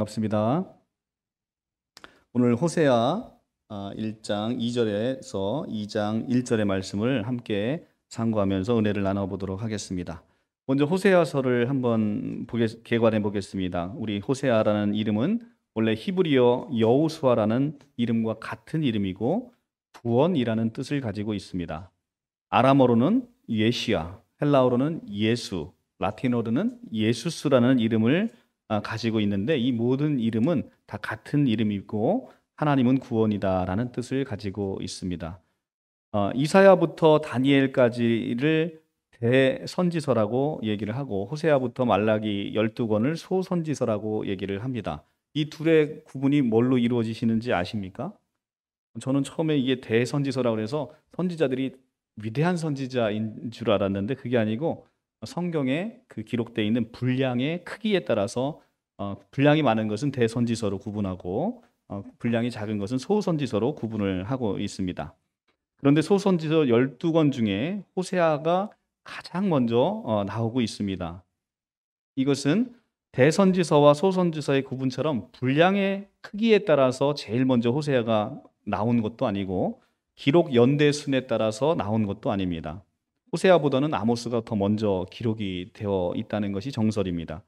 반갑습니다. 오늘 호세아 1장 아, 2절에서 2장 1절의 말씀을 함께 상고하면서 은혜를 나눠보도록 하겠습니다. 먼저 호세아서를 한번 개관해 보겠습니다. 우리 호세아라는 이름은 원래 히브리어 여우수아라는 이름과 같은 이름이고 구원이라는 뜻을 가지고 있습니다. 아람어로는 예시아, 헬라어로는 예수, 라틴어로는 예수스라는 이름을 어, 가지고 있는데 이 모든 이름은 다 같은 이름이고 하나님은 구원이다라는 뜻을 가지고 있습니다. 어, 이사야부터 다니엘까지를 대선지서라고 얘기를 하고 호세아부터 말라기 12권을 소선지서라고 얘기를 합니다. 이 둘의 구분이 뭘로 이루어지시는지 아십니까? 저는 처음에 이게 대선지서라고 해서 선지자들이 위대한 선지자인 줄 알았는데 그게 아니고 성경에 그 기록되어 있는 분량의 크기에 따라서 어, 분량이 많은 것은 대선지서로 구분하고 어, 분량이 작은 것은 소선지서로 구분을 하고 있습니다. 그런데 소선지서 12권 중에 호세아가 가장 먼저 어, 나오고 있습니다. 이것은 대선지서와 소선지서의 구분처럼 분량의 크기에 따라서 제일 먼저 호세아가 나온 것도 아니고 기록 연대 순에 따라서 나온 것도 아닙니다. 호세아보다는 아모스가 더 먼저 기록이 되어 있다는 것이 정설입니다.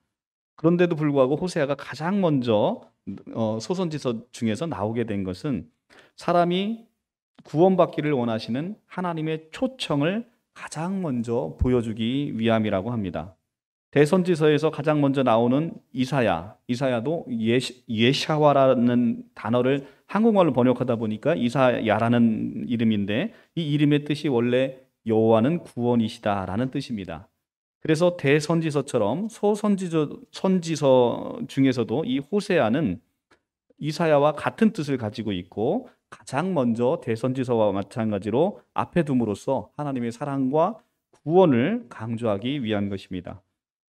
그런데도 불구하고 호세아가 가장 먼저 어, 소선지서 중에서 나오게 된 것은 사람이 구원받기를 원하시는 하나님의 초청을 가장 먼저 보여주기 위함이라고 합니다. 대선지서에서 가장 먼저 나오는 이사야, 이사야도 예샤와라는 단어를 한국말로 번역하다 보니까 이사야라는 이름인데 이 이름의 뜻이 원래 여호와는 구원이시다라는 뜻입니다. 그래서 대선지서처럼 소선지서 선지서 중에서도 이 호세아는 이사야와 같은 뜻을 가지고 있고 가장 먼저 대선지서와 마찬가지로 앞에 둠으로써 하나님의 사랑과 구원을 강조하기 위한 것입니다.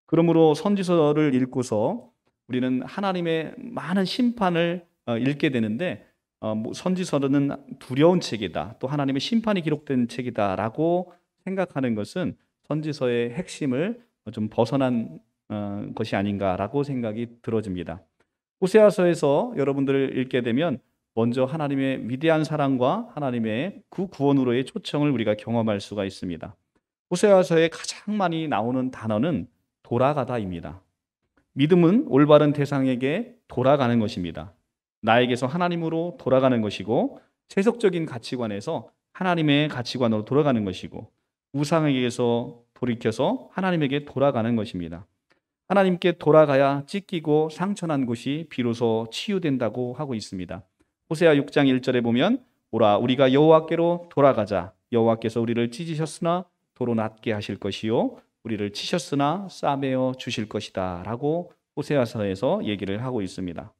그러므로 선지서를 읽고서 우리는 하나님의 많은 심판을 어, 읽게 되는데 어, 뭐 선지서는 두려운 책이다. 또 하나님의 심판이 기록된 책이다라고 생각하는 것은 선지서의 핵심을 좀 벗어난 어, 것이 아닌가라고 생각이 들어집니다. 호세아서에서 여러분들 을 읽게 되면 먼저 하나님의 위대한 사랑과 하나님의 그 구원으로의 초청을 우리가 경험할 수가 있습니다. 호세아서에 가장 많이 나오는 단어는 돌아가다입니다. 믿음은 올바른 대상에게 돌아가는 것입니다. 나에게서 하나님으로 돌아가는 것이고 세속적인 가치관에서 하나님의 가치관으로 돌아가는 것이고 우상에게서 돌이켜서 하나님에게 돌아가는 것입니다. 하나님께 돌아가야 찢기고 상처난 곳이 비로소 치유된다고 하고 있습니다. 호세아 6장 1절에 보면 오라 우리가 여호와께로 돌아가자 여호와께서 우리를 찢으셨으나 도로 낮게 하실 것이요 우리를 치셨으나 싸매어 주실 것이다라고 호세아서에서 얘기를 하고 있습니다.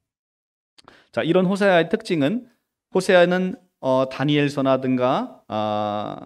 자, 이런 호세아의 특징은 호세아는 어, 다니엘서나든가 어,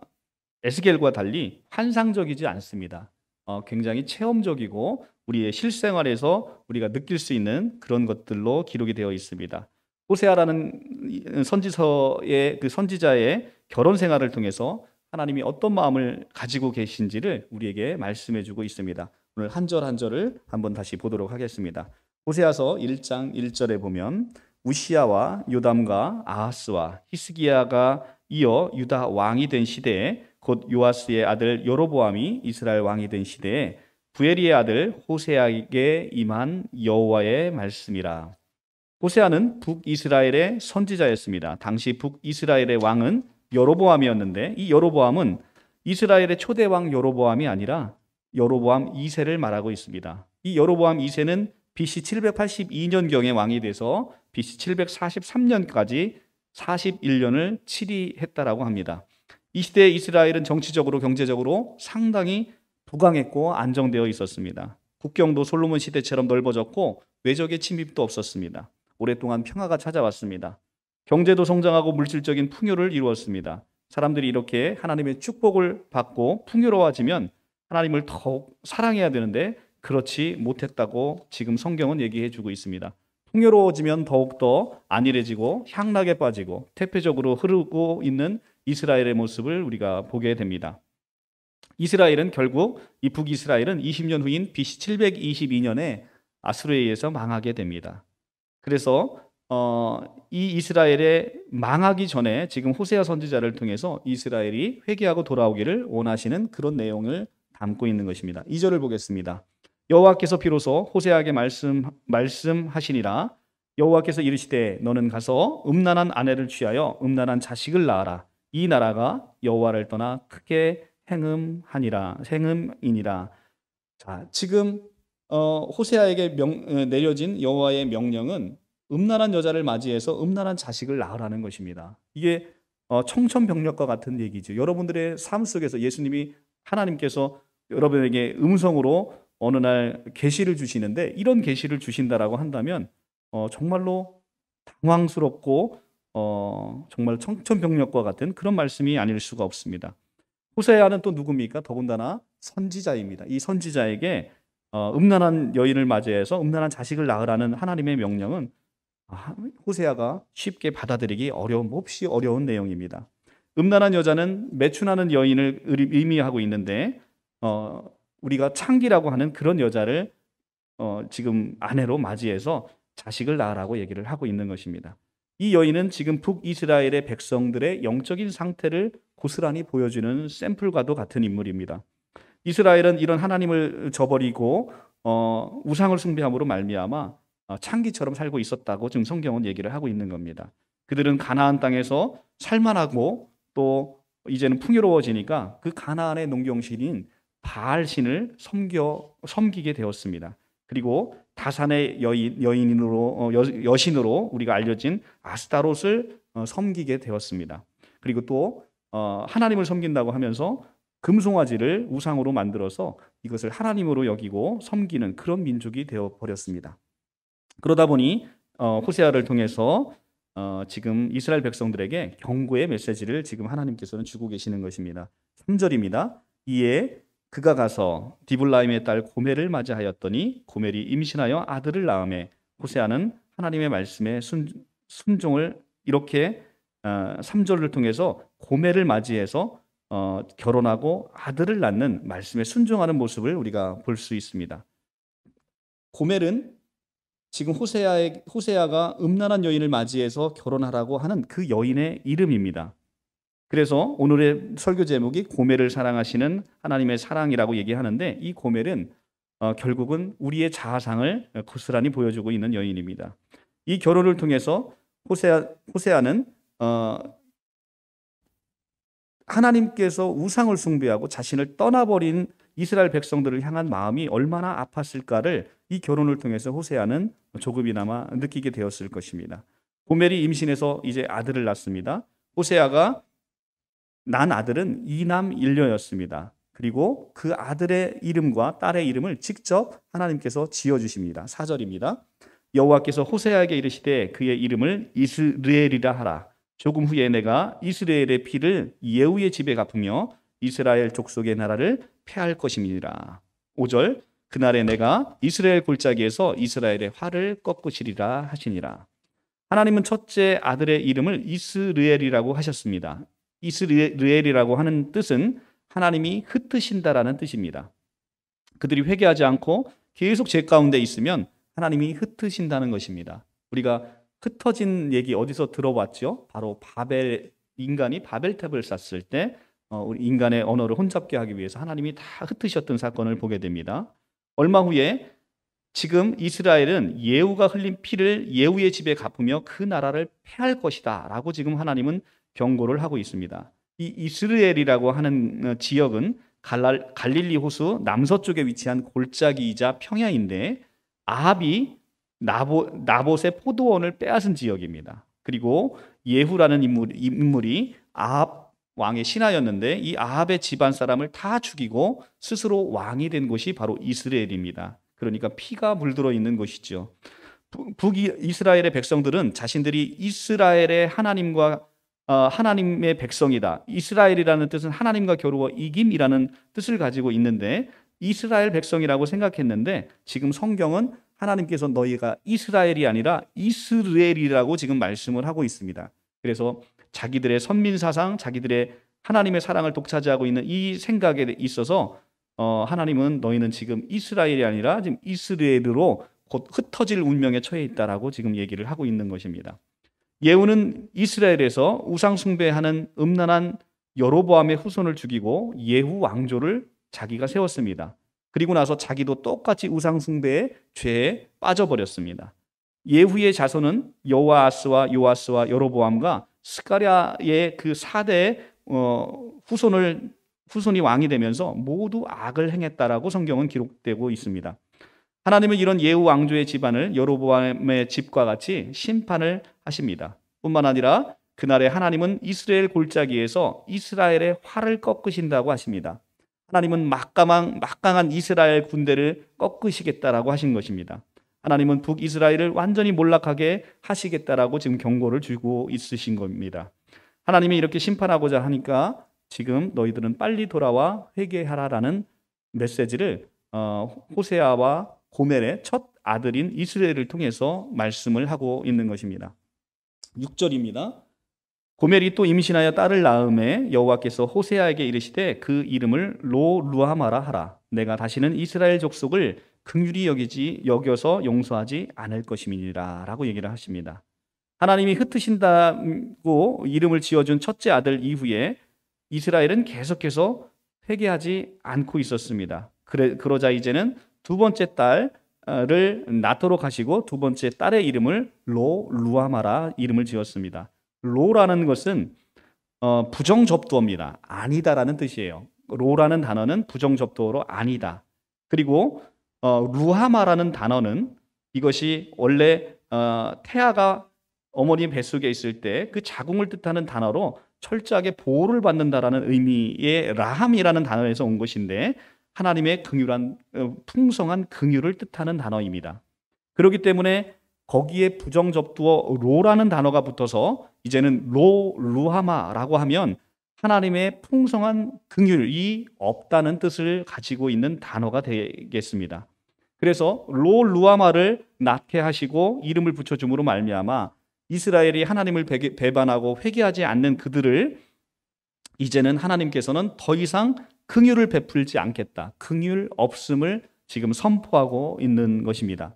에스겔과 달리 환상적이지 않습니다. 어, 굉장히 체험적이고 우리의 실생활에서 우리가 느낄 수 있는 그런 것들로 기록이 되어 있습니다. 호세아라는 선지서의 그 선지자의 결혼 생활을 통해서 하나님이 어떤 마음을 가지고 계신지를 우리에게 말씀해 주고 있습니다. 오늘 한 절 한 절을 한번 다시 보도록 하겠습니다. 호세아서 1장 1절에 보면 우시아와 요담과 아하스와 히스기야가 이어 유다 왕이 된 시대에 곧 요아스의 아들 여로보암이 이스라엘 왕이 된 시대에 부에리의 아들 호세아에게 임한 여호와의 말씀이라. 호세아는 북이스라엘의 선지자였습니다. 당시 북이스라엘의 왕은 여로보암이었는데 이 여로보암은 이스라엘의 초대왕 여로보암이 아니라 여로보암 2세를 말하고 있습니다. 이 여로보암 2세는 BC 782년경에 왕이 돼서 BC 743년까지 41년을 치리했다라고 합니다. 이 시대의 이스라엘은 정치적으로 경제적으로 상당히 부강했고 안정되어 있었습니다. 국경도 솔로몬 시대처럼 넓어졌고 외적의 침입도 없었습니다. 오랫동안 평화가 찾아왔습니다. 경제도 성장하고 물질적인 풍요를 이루었습니다. 사람들이 이렇게 하나님의 축복을 받고 풍요로워지면 하나님을 더욱 사랑해야 되는데 그렇지 못했다고 지금 성경은 얘기해 주고 있습니다. 풍요로워지면 더욱더 안일해지고 향락에 빠지고 태폐적으로 흐르고 있는 이스라엘의 모습을 우리가 보게 됩니다. 이스라엘은 결국 이 북이스라엘은 20년 후인 BC 722년에 아수르에 의해서 망하게 됩니다. 그래서 어, 이 이스라엘의 망하기 전에 지금 호세아 선지자를 통해서 이스라엘이 회개하고 돌아오기를 원하시는 그런 내용을 담고 있는 것입니다. 2절을 보겠습니다. 여호와께서 비로소 호세에게 아 말씀 말씀하시니라 여호와께서 이르시되 너는 가서 음란한 아내를 취하여 음란한 자식을 낳아라 이 나라가 여호와를 떠나 크게 행음하니라 행음이니라 자 지금 어, 호세아에게 명, 어, 내려진 여호와의 명령은 음란한 여자를 맞이해서 음란한 자식을 낳으라는 것입니다. 이게 어, 청천벽력과 같은 얘기죠. 여러분들의 삶 속에서 예수님이 하나님께서 여러분에게 음성으로 어느 날 계시를 주시는데 이런 계시를 주신다라고 한다면 어, 정말로 당황스럽고 어, 정말 청천벽력과 같은 그런 말씀이 아닐 수가 없습니다. 호세아는 또 누굽니까? 더군다나 선지자입니다. 이 선지자에게 어, 음란한 여인을 맞이해서 음란한 자식을 낳으라는 하나님의 명령은 아, 호세아가 쉽게 받아들이기 어려운 몹시 어려운 내용입니다. 음란한 여자는 매춘하는 여인을 의미하고 있는데 어, 우리가 창기라고 하는 그런 여자를 어, 지금 아내로 맞이해서 자식을 낳으라고 얘기를 하고 있는 것입니다. 이 여인은 지금 북이스라엘의 백성들의 영적인 상태를 고스란히 보여주는 샘플과도 같은 인물입니다. 이스라엘은 이런 하나님을 저버리고 어, 우상을 숭배함으로 말미암아 어, 창기처럼 살고 있었다고 지금 성경은 얘기를 하고 있는 겁니다. 그들은 가나안 땅에서 살만하고 또 이제는 풍요로워지니까 그 가나안의 농경신인 바알 신을 섬겨 섬기게 되었습니다. 그리고 다산의 여인 여인으로 어, 여, 신으로 우리가 알려진 아스타롯을 어, 섬기게 되었습니다. 그리고 또 어, 하나님을 섬긴다고 하면서 금송아지를 우상으로 만들어서 이것을 하나님으로 여기고 섬기는 그런 민족이 되어 버렸습니다. 그러다 보니 호세아를 통해서 지금 이스라엘 백성들에게 경고의 메시지를 지금 하나님께서는 주고 계시는 것입니다. 3절입니다. 이에 그가 가서 디블라임의 딸 고멜을 맞이하였더니 고멜이 임신하여 아들을 낳음에 호세아는 하나님의 말씀에 순, 순종을 이렇게 3절을 어, 통해서 고멜을 맞이해서 어, 결혼하고 아들을 낳는 말씀에 순종하는 모습을 우리가 볼 수 있습니다. 고멜은 지금 호세아의, 호세아가 음란한 여인을 맞이해서 결혼하라고 하는 그 여인의 이름입니다. 그래서 오늘의 설교 제목이 고멜을 사랑하시는 하나님의 사랑이라고 얘기하는데 이 고멜은 어, 결국은 우리의 자아상을 고스란히 보여주고 있는 여인입니다. 이 결혼을 통해서 호세아, 호세아는 어, 하나님께서 우상을 숭배하고 자신을 떠나버린 이스라엘 백성들을 향한 마음이 얼마나 아팠을까를 이 결혼을 통해서 호세아는 조금이나마 느끼게 되었을 것입니다. 고멜이 임신해서 이제 아들을 낳습니다. 호세아가 난 아들은 이남 일녀였습니다. 그리고 그 아들의 이름과 딸의 이름을 직접 하나님께서 지어 주십니다. 4절입니다. 여호와께서 호세아에게 이르시되 그의 이름을 이스르엘이라 하라. 조금 후에 내가 이스라엘의 피를 예후의 집에 갚으며 이스라엘 족속의 나라를 패할 것입니라 5절 그날에 내가 이스라엘 골짜기에서 이스라엘의 화를 꺾으시리라 하시니라. 하나님은 첫째 아들의 이름을 이스르엘이라고 하셨습니다. 이스르엘이라고 하는 뜻은 하나님이 흩으신다라는 뜻입니다. 그들이 회개하지 않고 계속 죄 가운데 있으면 하나님이 흩으신다는 것입니다. 우리가 흩어진 얘기 어디서 들어봤죠? 바로 바벨 인간이 바벨탑을 쌓았을 때 어, 인간의 언어를 혼잡게 하기 위해서 하나님이 다 흩으셨던 사건을 보게 됩니다. 얼마 후에 지금 이스라엘은 예우가 흘린 피를 예우의 집에 갚으며 그 나라를 패할 것이다 라고 지금 하나님은 경고를 하고 있습니다. 이 이스라엘이라고 하는 어, 지역은 갈릴리 호수 남서쪽에 위치한 골짜기이자 평야인데 아합이 나보 나봇의 포도원을 빼앗은 지역입니다. 그리고 예후라는 인물, 인물이 아합 왕의 신하였는데 이 아합의 집안 사람을 다 죽이고 스스로 왕이 된 곳이 바로 이스라엘입니다. 그러니까 피가 물들어 있는 곳이죠. 북이스라엘의 백성들은 자신들이 이스라엘의 하나님과 어, 하나님의 백성이다. 이스라엘이라는 뜻은 하나님과 겨루어 이김이라는 뜻을 가지고 있는데 이스라엘 백성이라고 생각했는데 지금 성경은 하나님께서 너희가 이스라엘이 아니라 이스르엘이라고 지금 말씀을 하고 있습니다. 그래서 자기들의 선민 사상, 자기들의 하나님의 사랑을 독차지하고 있는 이 생각에 있어서 어, 하나님은 너희는 지금 이스라엘이 아니라 지금 이스르엘으로 곧 흩어질 운명에 처해 있다라고 지금 얘기를 하고 있는 것입니다. 예후는 이스라엘에서 우상숭배하는 음란한 여로보암의 후손을 죽이고 예후 왕조를 자기가 세웠습니다. 그리고 나서 자기도 똑같이 우상숭배의 죄에 빠져버렸습니다. 예후의 자손은 여호아스와 요아스와 여로보암과 스가랴의 그 4대 어, 후손을 후손이 왕이 되면서 모두 악을 행했다라고 성경은 기록되고 있습니다. 하나님은 이런 예후 왕조의 집안을 여로보암의 집과 같이 심판을 하십니다. 뿐만 아니라 그날에 하나님은 이스라엘 골짜기에서 이스라엘의 활을 꺾으신다고 하십니다. 하나님은 막강한, 막강한 이스라엘 군대를 꺾으시겠다라고 하신 것입니다. 하나님은 북이스라엘을 완전히 몰락하게 하시겠다라고 지금 경고를 주고 있으신 겁니다. 하나님이 이렇게 심판하고자 하니까 지금 너희들은 빨리 돌아와 회개하라라는 메시지를 어, 호세아와 고멜의 첫 아들인 이스라엘을 통해서 말씀을 하고 있는 것입니다. 6절입니다. 고멜이 또 임신하여 딸을 낳음에 여호와께서 호세아에게 이르시되 그 이름을 로 루아마라 하라. 내가 다시는 이스라엘 족속을 긍휼히 여기지 여겨서 용서하지 않을 것임이니라라고 얘기를 하십니다. 하나님이 흩으신다고 이름을 지어준 첫째 아들 이후에 이스라엘은 계속해서 회개하지 않고 있었습니다. 그래, 그러자 이제는 두 번째 딸을 낳도록 하시고 두 번째 딸의 이름을 로 루아마라 이름을 지었습니다. 로라는 것은 어, 부정 접두어입니다. 아니다라는 뜻이에요. 로라는 단어는 부정 접두어로 아니다. 그리고 어, 루하마라는 단어는 이것이 원래 어, 태아가 어머니 뱃속에 있을 때 그 자궁을 뜻하는 단어로 철저하게 보호를 받는다라는 의미의 라함이라는 단어에서 온 것인데 하나님의 긍휼한 어, 풍성한 긍휼을 뜻하는 단어입니다. 그렇기 때문에 거기에 부정 접두어 로라는 단어가 붙어서 이제는 로 루하마라고 하면 하나님의 풍성한 긍휼이 없다는 뜻을 가지고 있는 단어가 되겠습니다. 그래서 로 루아마를 낳게 하시고 이름을 붙여줌으로 말미암아 이스라엘이 하나님을 배반하고 회개하지 않는 그들을 이제는 하나님께서는 더 이상 긍휼을 베풀지 않겠다. 긍휼 없음을 지금 선포하고 있는 것입니다.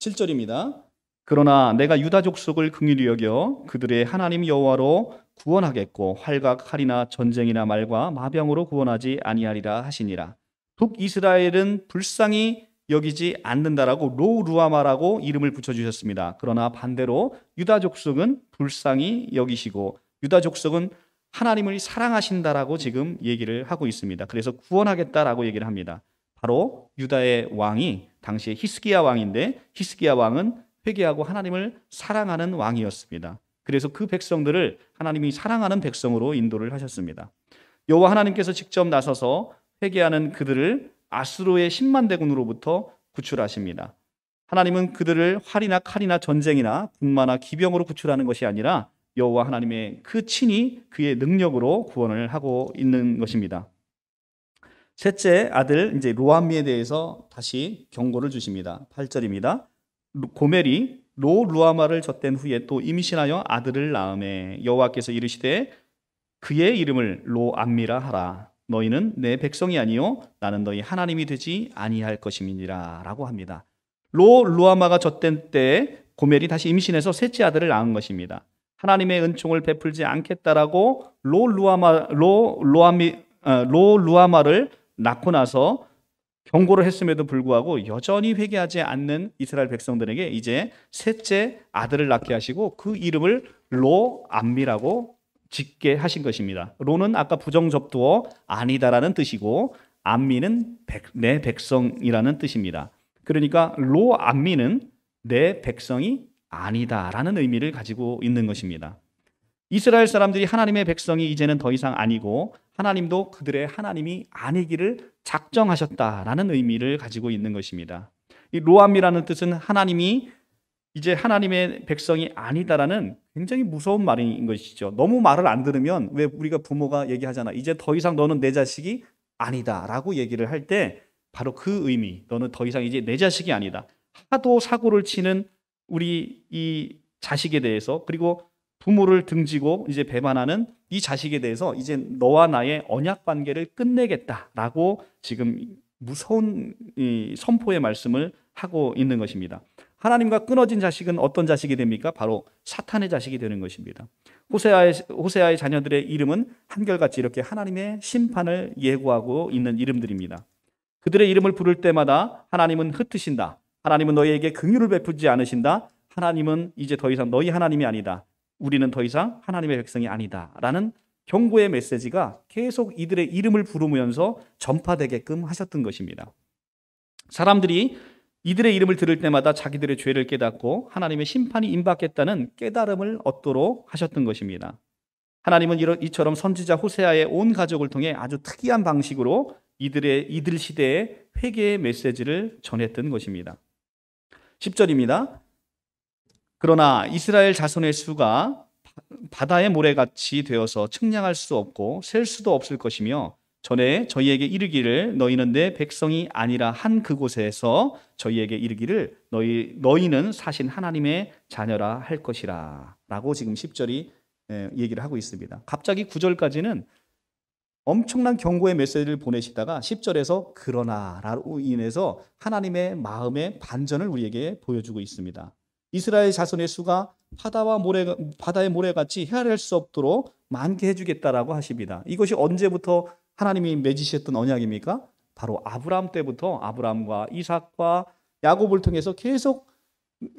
7절입니다. 그러나 내가 유다 족속을 긍휼히 여겨 그들의 하나님 여호와로 구원하겠고 활과 칼이나 전쟁이나 말과 마병으로 구원하지 아니하리라 하시니라. 북이스라엘은 불쌍히 여기지 않는다라고 로루아마라고 이름을 붙여주셨습니다. 그러나 반대로 유다 족속은 불쌍히 여기시고 유다 족속은 하나님을 사랑하신다라고 지금 얘기를 하고 있습니다. 그래서 구원하겠다라고 얘기를 합니다. 바로 유다의 왕이 당시에 히스기야 왕인데 히스기야 왕은 회개하고 하나님을 사랑하는 왕이었습니다. 그래서 그 백성들을 하나님이 사랑하는 백성으로 인도를 하셨습니다. 여호와 하나님께서 직접 나서서 회개하는 그들을 아스로의 10만 대군으로부터 구출하십니다. 하나님은 그들을 활이나 칼이나 전쟁이나 군마나 기병으로 구출하는 것이 아니라 여호와 하나님의 그친이 그의 능력으로 구원을 하고 있는 것입니다. 셋째 아들 이제 루암미에 대해서 다시 경고를 주십니다. 8절입니다. 고멜이 로 루아마를 젖댄 후에 또 임신하여 아들을 낳음에 여호와께서 이르시되 그의 이름을 로암미라 하라. 너희는 내 백성이 아니요 나는 너희 하나님이 되지 아니할 것임이니라라고 합니다. 로 루아마가 젖댄 때 고멜이 다시 임신해서 셋째 아들을 낳은 것입니다. 하나님의 은총을 베풀지 않겠다라고 로 루아마 로 로아미 어, 로 루아마를 낳고 나서 경고를 했음에도 불구하고 여전히 회개하지 않는 이스라엘 백성들에게 이제 셋째 아들을 낳게 하시고 그 이름을 로암미라고 짓게 하신 것입니다. 로는 아까 부정접두어 아니다라는 뜻이고 암미는 내 백성이라는 뜻입니다. 그러니까 로암미는 내 백성이 아니다라는 의미를 가지고 있는 것입니다. 이스라엘 사람들이 하나님의 백성이 이제는 더 이상 아니고 하나님도 그들의 하나님이 아니기를 작정하셨다라는 의미를 가지고 있는 것입니다. 이 로암이라는 뜻은 하나님이 이제 하나님의 백성이 아니다라는 굉장히 무서운 말인 것이죠. 너무 말을 안 들으면 왜 우리가 부모가 얘기하잖아. 이제 더 이상 너는 내 자식이 아니다라고 얘기를 할 때 바로 그 의미. 너는 더 이상 이제 내 자식이 아니다. 하도 사고를 치는 우리 이 자식에 대해서 그리고 부모를 등지고 이제 배반하는 이 자식에 대해서 이제 너와 나의 언약 관계를 끝내겠다라고 지금 무서운 이 선포의 말씀을 하고 있는 것입니다. 하나님과 끊어진 자식은 어떤 자식이 됩니까? 바로 사탄의 자식이 되는 것입니다. 호세아의, 호세아의 자녀들의 이름은 한결같이 이렇게 하나님의 심판을 예고하고 있는 이름들입니다. 그들의 이름을 부를 때마다 하나님은 흩으신다. 하나님은 너희에게 긍휼을 베풀지 않으신다. 하나님은 이제 더 이상 너희 하나님이 아니다. 우리는 더 이상 하나님의 백성이 아니다. 라는 경고의 메시지가 계속 이들의 이름을 부르면서 전파되게끔 하셨던 것입니다. 사람들이 이들의 이름을 들을 때마다 자기들의 죄를 깨닫고 하나님의 심판이 임박했다는 깨달음을 얻도록 하셨던 것입니다. 하나님은 이처럼 선지자 호세아의 온 가족을 통해 아주 특이한 방식으로 이들의 이들 시대의 회개의 메시지를 전했던 것입니다. 10절입니다. 그러나 이스라엘 자손의 수가 바다의 모래같이 되어서 측량할 수 없고 셀 수도 없을 것이며 전에 저희에게 이르기를 너희는 내 백성이 아니라 한 그곳에서 저희에게 이르기를 너희 너희는 사신 하나님의 자녀라 할 것이라라고 지금 10절이 예, 얘기를 하고 있습니다. 갑자기 9절까지는 엄청난 경고의 메시지를 보내시다가 10절에서 그러나라로 인해서 하나님의 마음의 반전을 우리에게 보여주고 있습니다. 이스라엘 자손의 수가 바다와 모래, 바다의 모래같이 헤아릴 수 없도록 많게 해주겠다라고 하십니다. 이것이 언제부터 하나님이 맺으셨던 언약입니까? 바로 아브라함 때부터 아브라함과 이삭과 야곱을 통해서 계속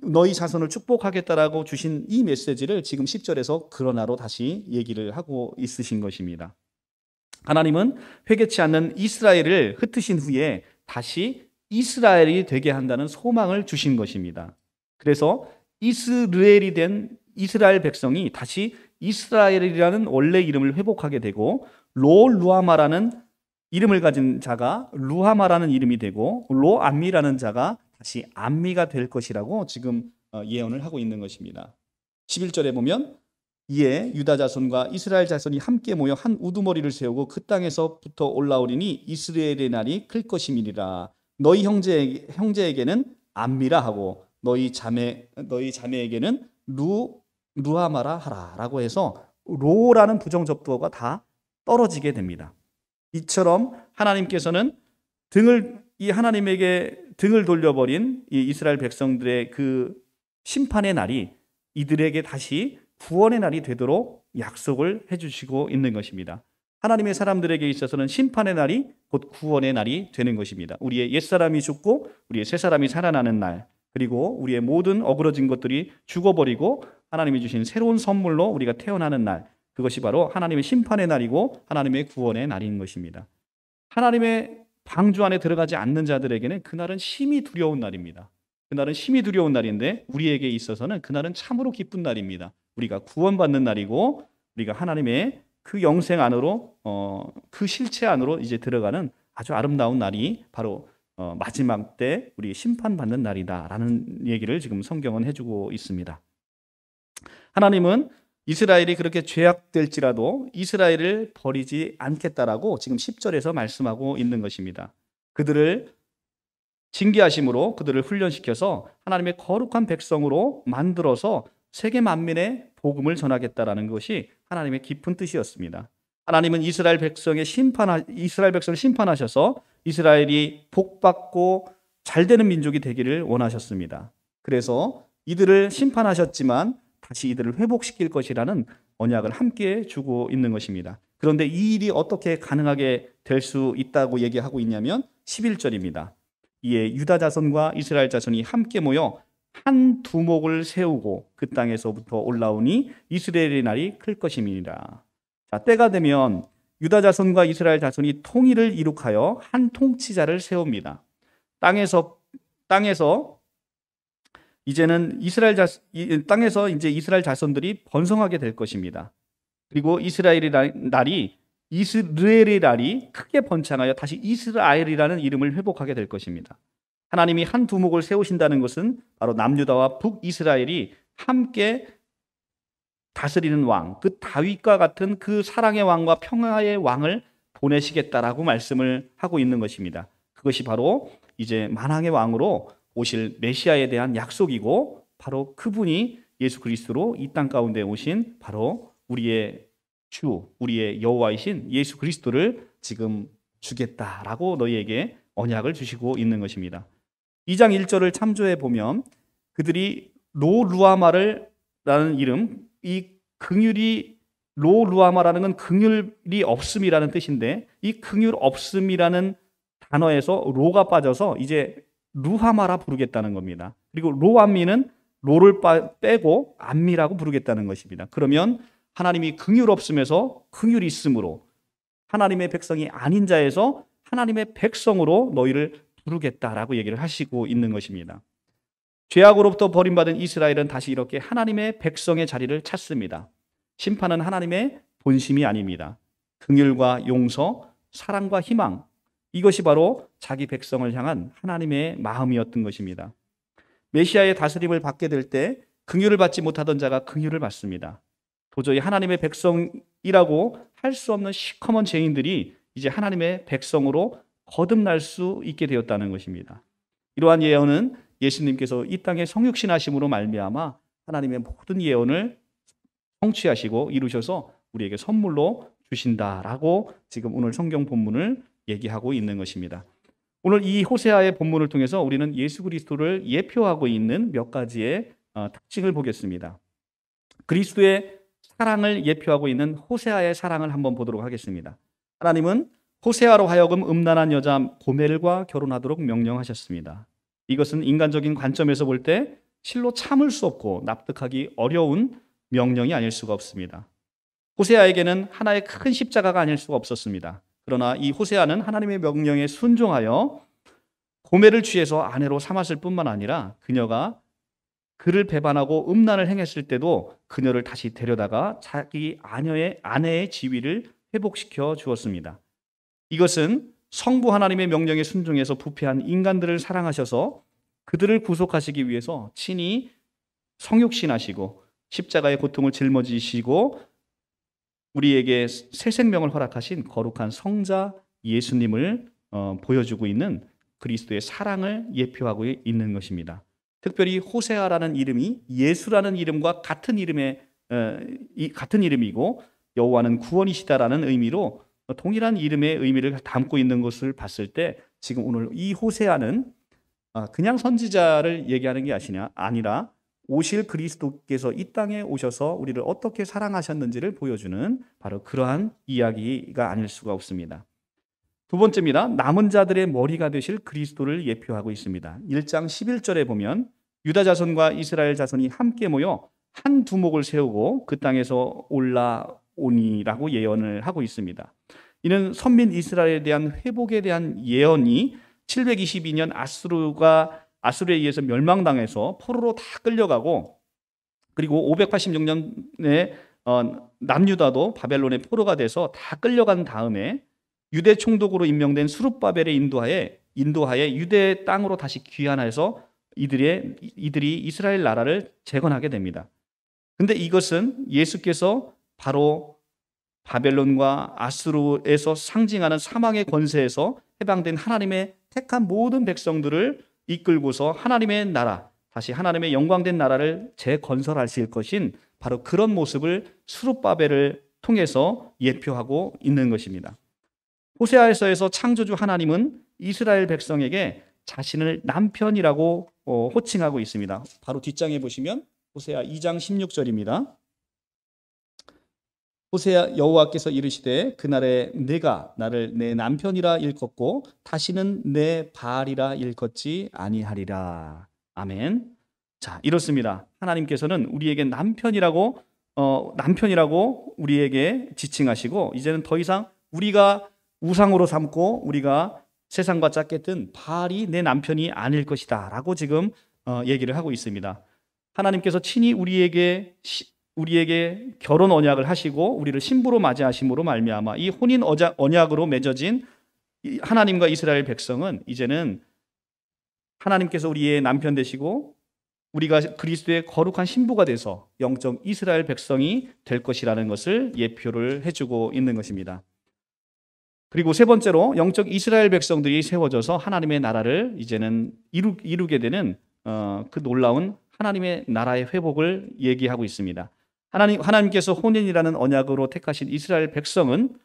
너희 자손을 축복하겠다라고 주신 이 메시지를 지금 10절에서 그러나로 다시 얘기를 하고 있으신 것입니다. 하나님은 회개치 않는 이스라엘을 흩으신 후에 다시 이스라엘이 되게 한다는 소망을 주신 것입니다. 그래서 이스라엘이 된 이스라엘 백성이 다시 이스라엘이라는 원래 이름을 회복하게 되고 로 루아마라는 이름을 가진 자가 루하마라는 이름이 되고 로 안미라는 자가 다시 안미가 될 것이라고 지금 어, 예언을 하고 있는 것입니다. 11절에 보면 이에 유다 자손과 이스라엘 자손이 함께 모여 한 우두머리를 세우고 그 땅에서부터 올라오리니 이스라엘의 날이 클 것임이니라 너희 형제 형제에게는 암미라 하고 너희 자매 너희 자매에게는 루 루아마라 하라라고 해서 로라는 부정 접두어가 다 떨어지게 됩니다. 이처럼 하나님께서는 등을 이 하나님에게 등을 돌려버린 이 이스라엘 백성들의 그 심판의 날이 이들에게 다시 구원의 날이 되도록 약속을 해주시고 있는 것입니다. 하나님의 사람들에게 있어서는 심판의 날이 곧 구원의 날이 되는 것입니다. 우리의 옛사람이 죽고 우리의 새사람이 살아나는 날, 그리고 우리의 모든 어그러진 것들이 죽어버리고 하나님이 주신 새로운 선물로 우리가 태어나는 날, 그것이 바로 하나님의 심판의 날이고 하나님의 구원의 날인 것입니다. 하나님의 방주 안에 들어가지 않는 자들에게는 그날은 심히 두려운 날입니다. 그날은 심히 두려운 날인데 우리에게 있어서는 그날은 참으로 기쁜 날입니다. 우리가 구원받는 날이고 우리가 하나님의 그 영생 안으로 어, 그 실체 안으로 이제 들어가는 아주 아름다운 날이 바로 어, 마지막 때 우리 심판받는 날이다라는 얘기를 지금 성경은 해주고 있습니다. 하나님은 이스라엘이 그렇게 죄악될지라도 이스라엘을 버리지 않겠다라고 지금 10절에서 말씀하고 있는 것입니다. 그들을 징계하심으로 그들을 훈련시켜서 하나님의 거룩한 백성으로 만들어서 세계 만민의 복음을 전하겠다라는 것이 하나님의 깊은 뜻이었습니다. 하나님은 이스라엘 백성의 심판 이스라엘 백성을 심판하셔서 이스라엘이 복받고 잘 되는 민족이 되기를 원하셨습니다. 그래서 이들을 심판하셨지만 다시 이들을 회복시킬 것이라는 언약을 함께 주고 있는 것입니다. 그런데 이 일이 어떻게 가능하게 될 수 있다고 얘기하고 있냐면 11절입니다. 이에 유다 자손과 이스라엘 자손이 함께 모여 한 두목을 세우고 그 땅에서부터 올라오니 이스라엘의 날이 클 것임이니라. 자, 때가 되면 유다 자손과 이스라엘 자손이 통일을 이룩하여 한 통치자를 세웁니다. 땅에서 땅에서 이제는 이스라엘 자 땅에서 이제 이스라엘 자손들이 번성하게 될 것입니다. 그리고 이스라엘의 날이 이스라엘의 날이 크게 번창하여 다시 이스라엘이라는 이름을 회복하게 될 것입니다. 하나님이 한 두목을 세우신다는 것은 바로 남유다와 북이스라엘이 함께 다스리는 왕, 그 다윗과 같은 그 사랑의 왕과 평화의 왕을 보내시겠다라고 말씀을 하고 있는 것입니다. 그것이 바로 이제 만왕의 왕으로 오실 메시아에 대한 약속이고 바로 그분이 예수 그리스도로 이 땅 가운데 오신 바로 우리의 주, 우리의 여호와이신 예수 그리스도를 지금 주겠다라고 너희에게 언약을 주시고 있는 것입니다. 2장 1절을 참조해 보면 그들이 로루아마 라는 이름 이긍율이 로루아마라는 건 긍휼이 없음이라는 뜻인데 이 긍휼 없음이라는 단어에서 로가 빠져서 이제 루하마라 부르겠다는 겁니다. 그리고 로암미는 로를 빼고 안미라고 부르겠다는 것입니다. 그러면 하나님이 긍휼 없음에서 긍휼이 있음으로 하나님의 백성이 아닌 자에서 하나님의 백성으로 너희를 부르겠다라고 얘기를 하시고 있는 것입니다. 죄악으로부터 버림받은 이스라엘은 다시 이렇게 하나님의 백성의 자리를 찾습니다. 심판은 하나님의 본심이 아닙니다. 긍휼과 용서, 사랑과 희망 이것이 바로 자기 백성을 향한 하나님의 마음이었던 것입니다. 메시아의 다스림을 받게 될때 긍휼을 받지 못하던 자가 긍휼을 받습니다. 도저히 하나님의 백성이라고 할 수 없는 시커먼 죄인들이 이제 하나님의 백성으로 거듭날 수 있게 되었다는 것입니다. 이러한 예언은 예수님께서 이 땅에 성육신하심으로 말미암아 하나님의 모든 예언을 성취하시고 이루셔서 우리에게 선물로 주신다라고 지금 오늘 성경 본문을 얘기하고 있는 것입니다. 오늘 이 호세아의 본문을 통해서 우리는 예수 그리스도를 예표하고 있는 몇 가지의 어, 특징을 보겠습니다. 그리스도의 사랑을 예표하고 있는 호세아의 사랑을 한번 보도록 하겠습니다. 하나님은 호세아로 하여금 음란한 여자 고멜과 결혼하도록 명령하셨습니다. 이것은 인간적인 관점에서 볼 때 실로 참을 수 없고 납득하기 어려운 명령이 아닐 수가 없습니다. 호세아에게는 하나의 큰 십자가가 아닐 수가 없었습니다. 그러나 이 호세아는 하나님의 명령에 순종하여 고멜을 취해서 아내로 삼았을 뿐만 아니라 그녀가 그를 배반하고 음란을 행했을 때도 그녀를 다시 데려다가 자기 아녀의 아내의 지위를 회복시켜 주었습니다. 이것은 성부 하나님의 명령에 순종해서 부패한 인간들을 사랑하셔서 그들을 구속하시기 위해서 친히 성육신하시고 십자가의 고통을 짊어지시고 우리에게 새 생명을 허락하신 거룩한 성자 예수님을 어, 보여주고 있는 그리스도의 사랑을 예표하고 있는 것입니다. 특별히 호세아라는 이름이 예수라는 이름과 같은 이름의 어, 같은 이름이고 여호와는 구원이시다라는 의미로 동일한 이름의 의미를 담고 있는 것을 봤을 때 지금 오늘 이 호세아는 아, 그냥 선지자를 얘기하는 게 아시냐 아니라 오실 그리스도께서 이 땅에 오셔서 우리를 어떻게 사랑하셨는지를 보여주는 바로 그러한 이야기가 아닐 수가 없습니다. 두 번째입니다. 남은 자들의 머리가 되실 그리스도를 예표하고 있습니다. 1장 11절에 보면 유다 자손과 이스라엘 자손이 함께 모여 한 두목을 세우고 그 땅에서 올라 오니라고 예언을 하고 있습니다. 이는 선민 이스라엘에 대한 회복에 대한 예언이 722년 아수르가 아수르에 의해서 멸망당해서 포로로 다 끌려가고 그리고 586년에 어, 남유다도 바벨론의 포로가 돼서 다 끌려간 다음에 유대 총독으로 임명된 수룹바벨의 인도하에 인도하에 유대 땅으로 다시 귀환해서 이들의 이들이 이스라엘 나라를 재건하게 됩니다. 근데 이것은 예수께서 바로 바벨론과 아스루에서 상징하는 사망의 권세에서 해방된 하나님의 택한 모든 백성들을 이끌고서 하나님의 나라, 다시 하나님의 영광된 나라를 재건설하실 것인 바로 그런 모습을 수룹바벨을 통해서 예표하고 있는 것입니다. 호세아에서에서 창조주 하나님은 이스라엘 백성에게 자신을 남편이라고 어, 호칭하고 있습니다. 바로 뒷장에 보시면 호세아 2장 16절입니다. 호세아 여호와께서 이르시되 그날에 내가 나를 내 남편이라 일컫고 다시는 내발이라 일컫지 아니하리라. 아멘. 자, 이렇습니다. 하나님께서는 우리에게 남편이라고 어, 남편이라고 우리에게 지칭하시고 이제는 더 이상 우리가 우상으로 삼고 우리가 세상과 짝게 든발이내 남편이 아닐 것이다라고 지금 어, 얘기를 하고 있습니다. 하나님께서 친히 우리에게 시, 우리에게 결혼 언약을 하시고 우리를 신부로 맞이하심으로 말미암아 이 혼인 언약으로 맺어진 하나님과 이스라엘 백성은 이제는 하나님께서 우리의 남편 되시고 우리가 그리스도의 거룩한 신부가 돼서 영적 이스라엘 백성이 될 것이라는 것을 예표를 해주고 있는 것입니다. 그리고 세 번째로 영적 이스라엘 백성들이 세워져서 하나님의 나라를 이제는 이루, 게 되는 어, 그 놀라운 하나님의 나라의 회복을 얘기하고 있습니다. 하나님, 하나님께서 혼인이라는 언약으로 택하신 이스라엘 백성은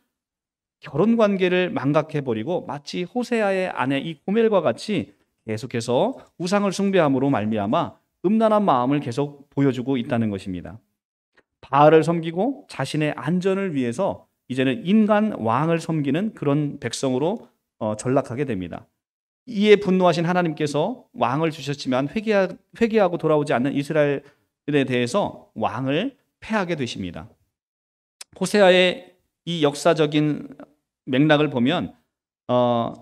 결혼 관계를 망각해버리고 마치 호세아의 아내 이 고멜과 같이 계속해서 우상을 숭배함으로 말미암아 음란한 마음을 계속 보여주고 있다는 것입니다. 바알을 섬기고 자신의 안전을 위해서 이제는 인간 왕을 섬기는 그런 백성으로 어, 전락하게 됩니다. 이에 분노하신 하나님께서 왕을 주셨지만 회개하, 고 돌아오지 않는 이스라엘에 대해서 왕을 패하게 되십니다. 호세아의 이 역사적인 맥락을 보면 어,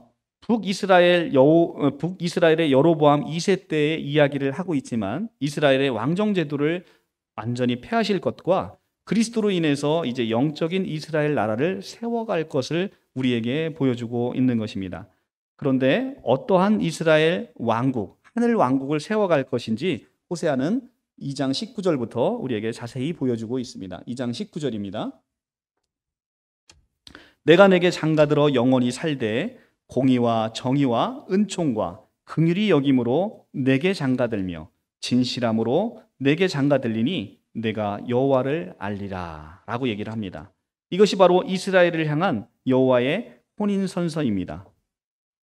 북이스라엘 여 어, 북이스라엘의 여로보암 2세 때의 이야기를 하고 있지만 이스라엘의 왕정 제도를 완전히 폐하실 것과 그리스도로 인해서 이제 영적인 이스라엘 나라를 세워갈 것을 우리에게 보여주고 있는 것입니다. 그런데 어떠한 이스라엘 왕국, 하늘 왕국을 세워갈 것인지 호세아는 2장 19절부터 우리에게 자세히 보여주고 있습니다. 2장 19절입니다. 내가 내게 장가들어 영원히 살되 공의와 정의와 은총과 긍휼이 여김으로 내게 장가들며 진실함으로 내게 장가들리니 내가 여호와를 알리라라고 얘기를 합니다. 이것이 바로 이스라엘을 향한 여호와의 혼인 선서입니다.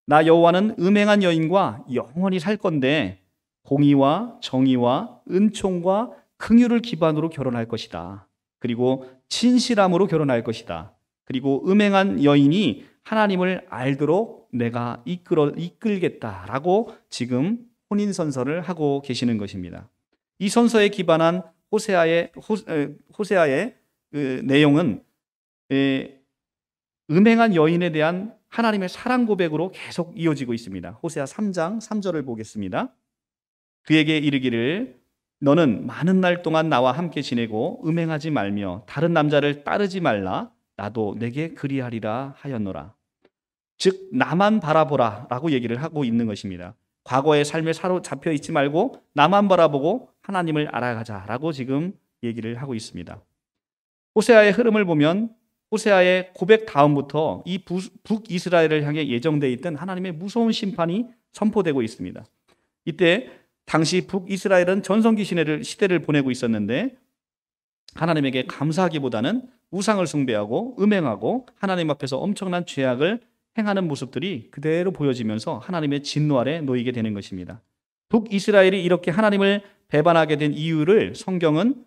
나 여호와는 음행한 여인과 영원히 살 건데 공의와 정의와 은총과 긍휼을 기반으로 결혼할 것이다. 그리고 진실함으로 결혼할 것이다. 그리고 음행한 여인이 하나님을 알도록 내가 이끌어 이끌겠다라고 지금 혼인 선서를 하고 계시는 것입니다. 이 선서에 기반한 호세아의 호세아의 그 내용은 음행한 여인에 대한 하나님의 사랑 고백으로 계속 이어지고 있습니다. 호세아 3장 3절을 보겠습니다. 그에게 이르기를 너는 많은 날 동안 나와 함께 지내고 음행하지 말며 다른 남자를 따르지 말라 나도 내게 그리하리라 하였노라. 즉 나만 바라보라라고 얘기를 하고 있는 것입니다. 과거의 삶에 사로잡혀 있지 말고 나만 바라보고 하나님을 알아가자라고 지금 얘기를 하고 있습니다. 호세아의 흐름을 보면 호세아의 고백 다음부터 이 북이스라엘을 향해 예정돼 있던 하나님의 무서운 심판이 선포되고 있습니다. 이때 당시 북이스라엘은 전성기 시대를, 시대를 보내고 있었는데 하나님에게 감사하기보다는 우상을 숭배하고 음행하고 하나님 앞에서 엄청난 죄악을 행하는 모습들이 그대로 보여지면서 하나님의 진노 아래 놓이게 되는 것입니다. 북이스라엘이 이렇게 하나님을 배반하게 된 이유를 성경은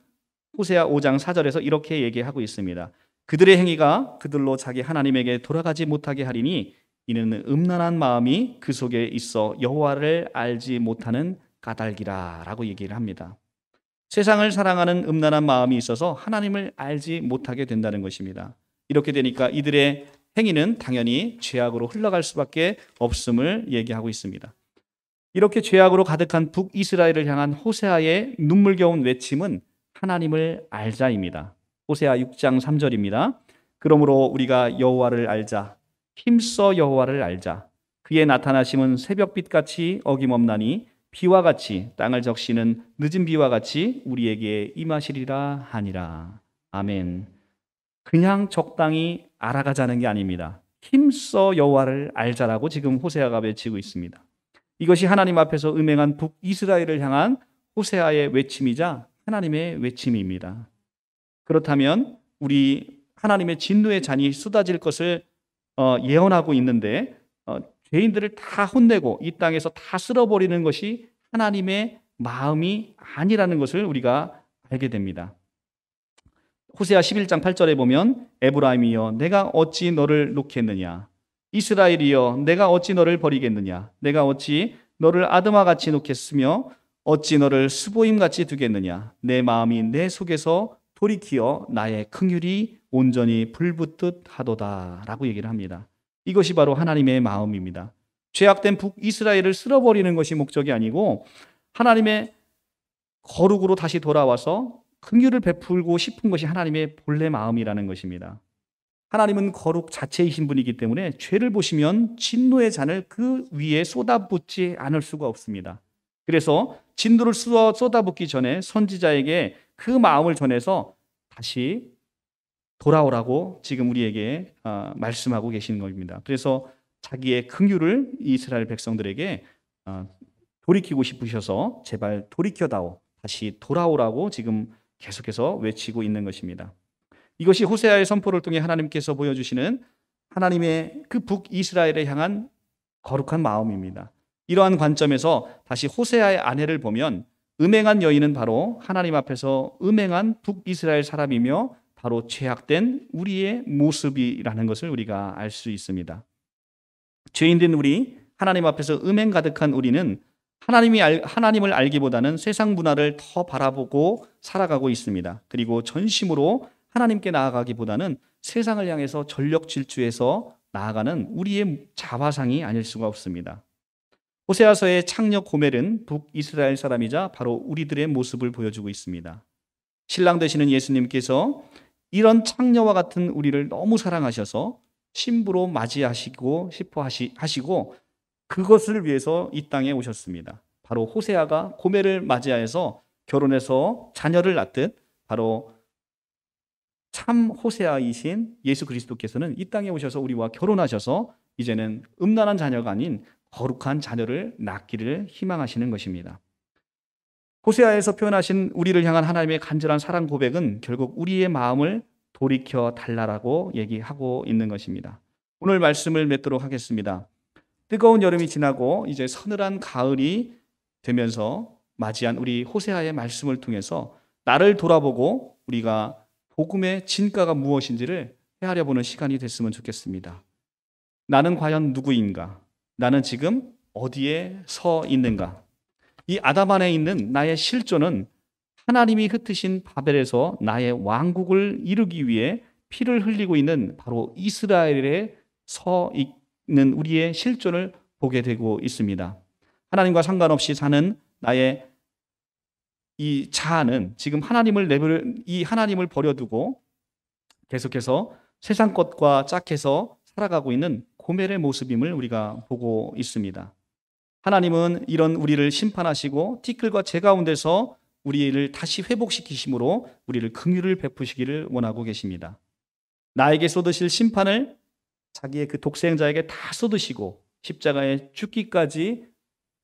호세아 5장 4절에서 이렇게 얘기하고 있습니다. 그들의 행위가 그들로 자기 하나님에게 돌아가지 못하게 하리니 이는 음란한 마음이 그 속에 있어 여호와를 알지 못하는 까닭이라 라고 얘기를 합니다. 세상을 사랑하는 음란한 마음이 있어서 하나님을 알지 못하게 된다는 것입니다. 이렇게 되니까 이들의 행위는 당연히 죄악으로 흘러갈 수밖에 없음을 얘기하고 있습니다. 이렇게 죄악으로 가득한 북이스라엘을 향한 호세아의 눈물겨운 외침은 하나님을 알자입니다. 호세아 6장 3절입니다. 그러므로 우리가 여호와를 알자 힘써 여호와를 알자 그의 나타나심은 새벽빛 같이 어김없나니 비와 같이 땅을 적시는 늦은 비와 같이 우리에게 임하시리라 하니라. 아멘. 그냥 적당히 알아가자는 게 아닙니다. 힘써 여호와를 알자라고 지금 호세아가 외치고 있습니다. 이것이 하나님 앞에서 음행한 북이스라엘을 향한 호세아의 외침이자 하나님의 외침입니다. 그렇다면 우리 하나님의 진노의 잔이 쏟아질 것을 어, 예언하고 있는데 죄인들을 다 혼내고 이 땅에서 다 쓸어버리는 것이 하나님의 마음이 아니라는 것을 우리가 알게 됩니다. 호세아 11장 8절에 보면 에브라임이여 내가 어찌 너를 놓겠느냐 이스라엘이여 내가 어찌 너를 버리겠느냐 내가 어찌 너를 아드마 같이 놓겠으며 어찌 너를 수보임 같이 두겠느냐 내 마음이 내 속에서 돌이키어 나의 긍휼이 온전히 불붙듯 하도다라고 얘기를 합니다. 이것이 바로 하나님의 마음입니다. 죄악된 북이스라엘을 쓸어버리는 것이 목적이 아니고 하나님의 거룩으로 다시 돌아와서 긍휼을 베풀고 싶은 것이 하나님의 본래 마음이라는 것입니다. 하나님은 거룩 자체이신 분이기 때문에 죄를 보시면 진노의 잔을 그 위에 쏟아붓지 않을 수가 없습니다. 그래서 진노를 쏟아붓기 전에 선지자에게 그 마음을 전해서 다시 돌아오라고 지금 우리에게 아, 말씀하고 계시는 겁니다. 그래서 자기의 긍휼을 이스라엘 백성들에게 아, 돌이키고 싶으셔서 제발 돌이켜다오 다시 돌아오라고 지금 계속해서 외치고 있는 것입니다. 이것이 호세아의 선포를 통해 하나님께서 보여주시는 하나님의 그 북이스라엘에 향한 거룩한 마음입니다. 이러한 관점에서 다시 호세아의 아내를 보면 음행한 여인은 바로 하나님 앞에서 음행한 북이스라엘 사람이며 바로 죄악된 우리의 모습이라는 것을 우리가 알 수 있습니다. 죄인된 우리, 하나님 앞에서 음행 가득한 우리는 하나님이 알, 하나님을 알기보다는 세상 문화를 더 바라보고 살아가고 있습니다. 그리고 전심으로 하나님께 나아가기보다는 세상을 향해서 전력 질주해서 나아가는 우리의 자화상이 아닐 수가 없습니다. 호세아서의 창녀 고멜은 북이스라엘 사람이자 바로 우리들의 모습을 보여주고 있습니다. 신랑 되시는 예수님께서 이런 창녀와 같은 우리를 너무 사랑하셔서 신부로 맞이하시고 싶어 하시고 그것을 위해서 이 땅에 오셨습니다. 바로 호세아가 고매를 맞이하여서 결혼해서 자녀를 낳듯 바로 참 호세아이신 예수 그리스도께서는 이 땅에 오셔서 우리와 결혼하셔서 이제는 음란한 자녀가 아닌 거룩한 자녀를 낳기를 희망하시는 것입니다. 호세아에서 표현하신 우리를 향한 하나님의 간절한 사랑 고백은 결국 우리의 마음을 돌이켜 달라라고 얘기하고 있는 것입니다. 오늘 말씀을 맺도록 하겠습니다. 뜨거운 여름이 지나고 이제 서늘한 가을이 되면서 맞이한 우리 호세아의 말씀을 통해서 나를 돌아보고 우리가 복음의 진가가 무엇인지를 헤아려 보는 시간이 됐으면 좋겠습니다. 나는 과연 누구인가? 나는 지금 어디에 서 있는가? 이 아담 안에 있는 나의 실존은 하나님이 흩으신 바벨에서 나의 왕국을 이루기 위해 피를 흘리고 있는 바로 이스라엘에 서 있는 우리의 실존을 보게 되고 있습니다. 하나님과 상관없이 사는 나의 이 자아는 지금 하나님을 내버려, 이 하나님을 버려두고 계속해서 세상 것과 짝해서 살아가고 있는 고멜의 모습임을 우리가 보고 있습니다. 하나님은 이런 우리를 심판하시고 티끌과 재 가운데서 우리를 다시 회복시키심으로 우리를 긍휼을 베푸시기를 원하고 계십니다. 나에게 쏟으실 심판을 자기의 그 독생자에게 다 쏟으시고 십자가에 죽기까지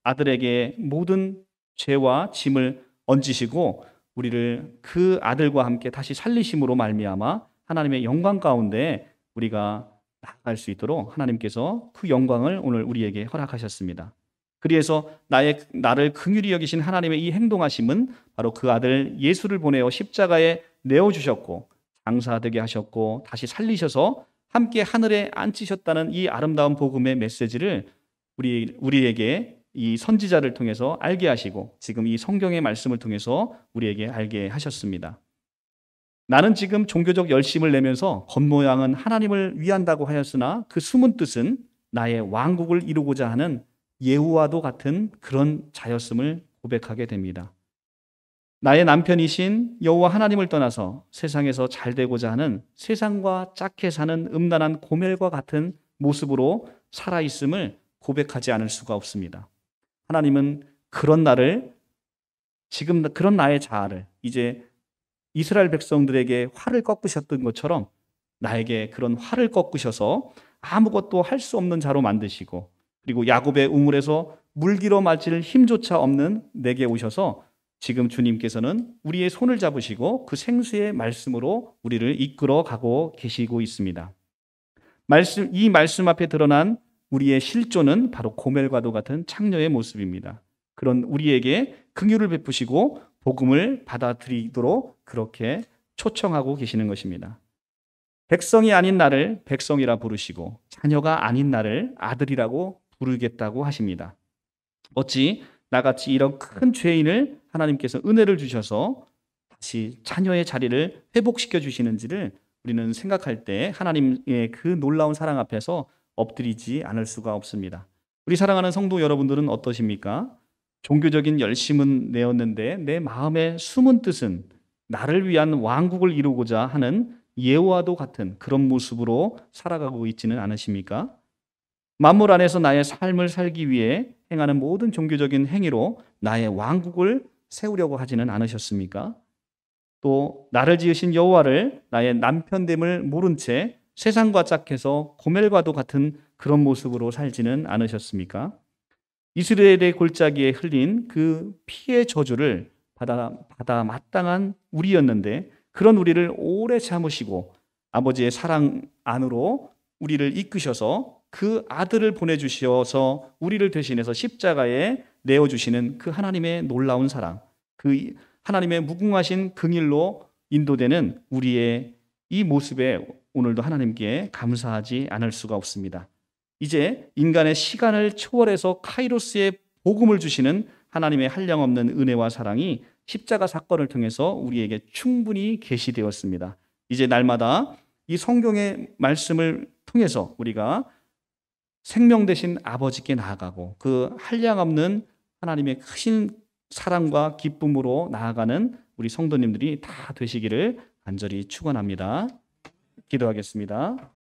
아들에게 모든 죄와 짐을 얹으시고 우리를 그 아들과 함께 다시 살리심으로 말미암아 하나님의 영광 가운데 우리가 나갈수 있도록 하나님께서 그 영광을 오늘 우리에게 허락하셨습니다. 그리해서 나의 나를 긍휼히 여기신 하나님의 이 행동하심은 바로 그 아들 예수를 보내어 십자가에 내어 주셨고 장사되게 하셨고 다시 살리셔서 함께 하늘에 앉히셨다는 이 아름다운 복음의 메시지를 우리 우리에게 이 선지자를 통해서 알게 하시고 지금 이 성경의 말씀을 통해서 우리에게 알게 하셨습니다. 나는 지금 종교적 열심을 내면서 겉모양은 하나님을 위한다고 하였으나 그 숨은 뜻은 나의 왕국을 이루고자 하는 예후와도 같은 그런 자였음을 고백하게 됩니다. 나의 남편이신 여호와 하나님을 떠나서 세상에서 잘 되고자 하는 세상과 짝해 사는 음란한 고멸과 같은 모습으로 살아 있음을 고백하지 않을 수가 없습니다. 하나님은 그런 나를 지금 그런 나의 자아를 이제 이스라엘 백성들에게 화를 꺾으셨던 것처럼 나에게 그런 화를 꺾으셔서 아무것도 할 수 없는 자로 만드시고 그리고 야곱의 우물에서 물기로 맞실 힘조차 없는 내게 오셔서 지금 주님께서는 우리의 손을 잡으시고 그 생수의 말씀으로 우리를 이끌어 가고 계시고 있습니다. 말씀, 이 말씀 앞에 드러난 우리의 실존은 바로 고멜과도 같은 창녀의 모습입니다. 그런 우리에게 긍휼을 베푸시고 복음을 받아들이도록 그렇게 초청하고 계시는 것입니다. 백성이 아닌 나를 백성이라 부르시고 자녀가 아닌 나를 아들이라고 부르겠다고 하십니다. 어찌 나같이 이런 큰 죄인을 하나님께서 은혜를 주셔서 다시 자녀의 자리를 회복시켜 주시는지를 우리는 생각할 때 하나님의 그 놀라운 사랑 앞에서 엎드리지 않을 수가 없습니다. 우리 사랑하는 성도 여러분들은 어떠십니까? 종교적인 열심은 내었는데 내 마음의 숨은 뜻은 나를 위한 왕국을 이루고자 하는 예우와도 같은 그런 모습으로 살아가고 있지는 않으십니까? 만물 안에서 나의 삶을 살기 위해 행하는 모든 종교적인 행위로 나의 왕국을 세우려고 하지는 않으셨습니까? 또 나를 지으신 여호와를 나의 남편됨을 모른 채 세상과 짝해서 고멜과도 같은 그런 모습으로 살지는 않으셨습니까? 이스라엘의 골짜기에 흘린 그 피의 저주를 받아, 받아 마땅한 우리였는데 그런 우리를 오래 참으시고 아버지의 사랑 안으로 우리를 이끄셔서 그 아들을 보내주시어서 우리를 대신해서 십자가에 내어주시는 그 하나님의 놀라운 사랑, 그 하나님의 무궁하신 긍일로 인도되는 우리의 이 모습에 오늘도 하나님께 감사하지 않을 수가 없습니다. 이제 인간의 시간을 초월해서 카이로스의 복음을 주시는 하나님의 한량없는 은혜와 사랑이 십자가 사건을 통해서 우리에게 충분히 계시되었습니다. 이제 날마다 이 성경의 말씀을 통해서 우리가 생명 대신 아버지께 나아가고 그 한량 없는 하나님의 크신 사랑과 기쁨으로 나아가는 우리 성도님들이 다 되시기를 간절히 축원합니다. 기도하겠습니다.